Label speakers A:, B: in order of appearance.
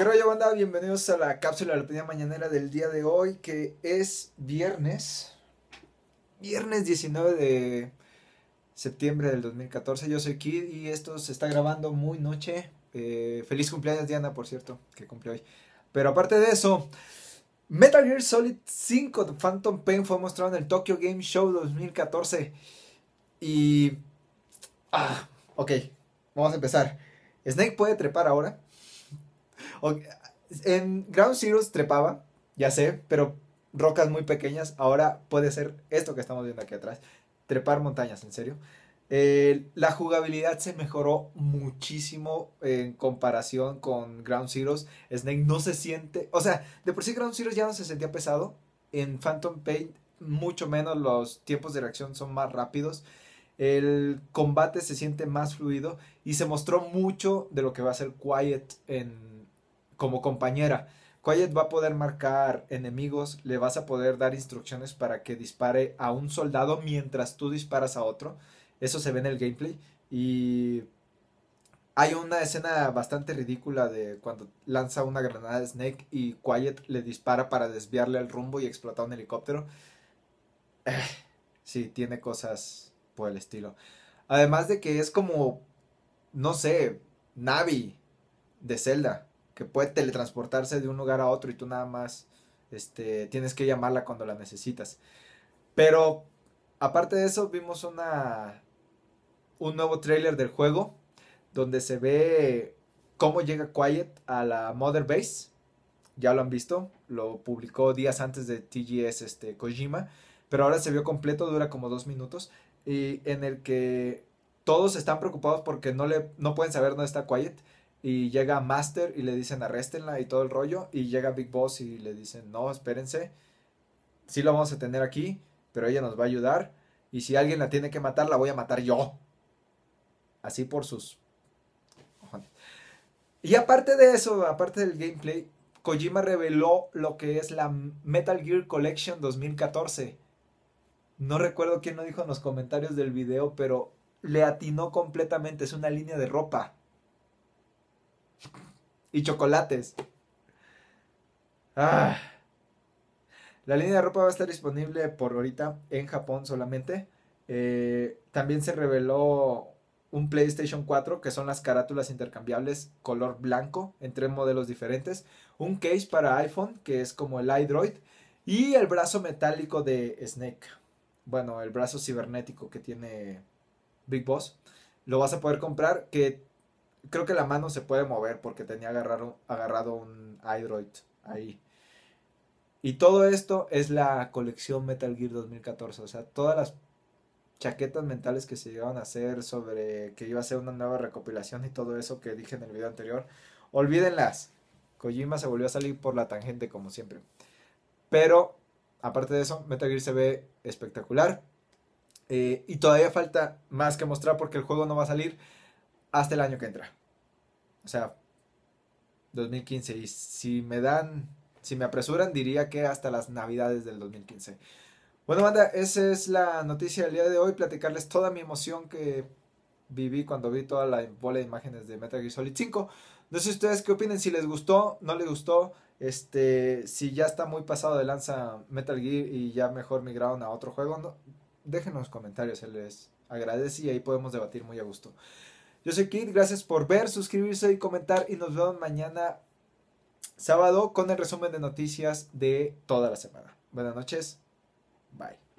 A: ¿Qué rollo, banda? Bienvenidos a la cápsula de la opinión mañanera del día de hoy, que es viernes. Viernes 19 de septiembre del 2014. Yo soy Kid y esto se está grabando muy noche. Eh, feliz cumpleaños, Diana, por cierto, que cumple hoy. Pero aparte de eso, Metal Gear Solid 5 de Phantom Pain fue mostrado en el Tokyo Game Show 2014. Y. Ah, ok, vamos a empezar. Snake puede trepar ahora. En Ground Zeroes trepaba, ya sé, pero rocas muy pequeñas. Ahora puede ser esto que estamos viendo aquí atrás. Trepar montañas, en serio. Eh, la jugabilidad se mejoró muchísimo en comparación con Ground Zeroes. Snake no se siente, o sea, de por sí Ground Zeroes ya no se sentía pesado. En Phantom Pain mucho menos, los tiempos de reacción son más rápidos. El combate se siente más fluido y se mostró mucho de lo que va a ser Quiet en como compañera. Quiet va a poder marcar enemigos, le vas a poder dar instrucciones para que dispare a un soldado mientras tú disparas a otro. Eso se ve en el gameplay. Y hay una escena bastante ridícula de cuando lanza una granada de Snake y Quiet le dispara para desviarle al rumbo y explotar un helicóptero. Eh, sí, tiene cosas por el estilo. Además de que es como, no sé, Navi de Zelda que puede teletransportarse de un lugar a otro y tú nada más este, tienes que llamarla cuando la necesitas. Pero aparte de eso, vimos una, un nuevo trailer del juego donde se ve cómo llega Quiet a la Mother Base. Ya lo han visto, lo publicó días antes de TGS este, Kojima, pero ahora se vio completo, dura como dos minutos, y en el que todos están preocupados porque no, le, no pueden saber dónde está Quiet y llega Master y le dicen arréstenla y todo el rollo, y llega Big Boss y le dicen, no, espérense, sí la vamos a tener aquí, pero ella nos va a ayudar, y si alguien la tiene que matar, la voy a matar yo. Así por sus... Y aparte de eso, aparte del gameplay, Kojima reveló lo que es la Metal Gear Collection 2014. No recuerdo quién lo dijo en los comentarios del video, pero le atinó completamente. Es una línea de ropa. Y chocolates. Ah. La línea de ropa va a estar disponible por ahorita en Japón solamente. Eh, también se reveló un PlayStation 4 que son las carátulas intercambiables color blanco entre modelos diferentes. Un case para iPhone que es como el iDroid. Y el brazo metálico de Snake. Bueno, el brazo cibernético que tiene Big Boss. Lo vas a poder comprar que creo que la mano se puede mover porque tenía agarrado, agarrado un Hydroid ahí. Y todo esto es la colección Metal Gear 2014. O sea, todas las chaquetas mentales que se llegaron a hacer sobre que iba a ser una nueva recopilación y todo eso que dije en el video anterior, olvídenlas. Kojima se volvió a salir por la tangente como siempre. Pero, aparte de eso, Metal Gear se ve espectacular. Eh, y todavía falta más que mostrar porque el juego no va a salir hasta el año que entra. O sea, 2015. Y si me dan, si me apresuran, diría que hasta las navidades del 2015. Bueno, banda, esa es la noticia del día de hoy. Platicarles toda mi emoción que viví cuando vi toda la bola de imágenes de Metal Gear Solid 5. No sé ustedes qué opinen, si les gustó, no les gustó. Este, si ya está muy pasado de lanza Metal Gear y ya mejor migraron a otro juego, no, los comentarios, se les agradece y ahí podemos debatir muy a gusto. Yo soy Kid, gracias por ver, suscribirse y comentar y nos vemos mañana sábado con el resumen de noticias de toda la semana. Buenas noches, bye.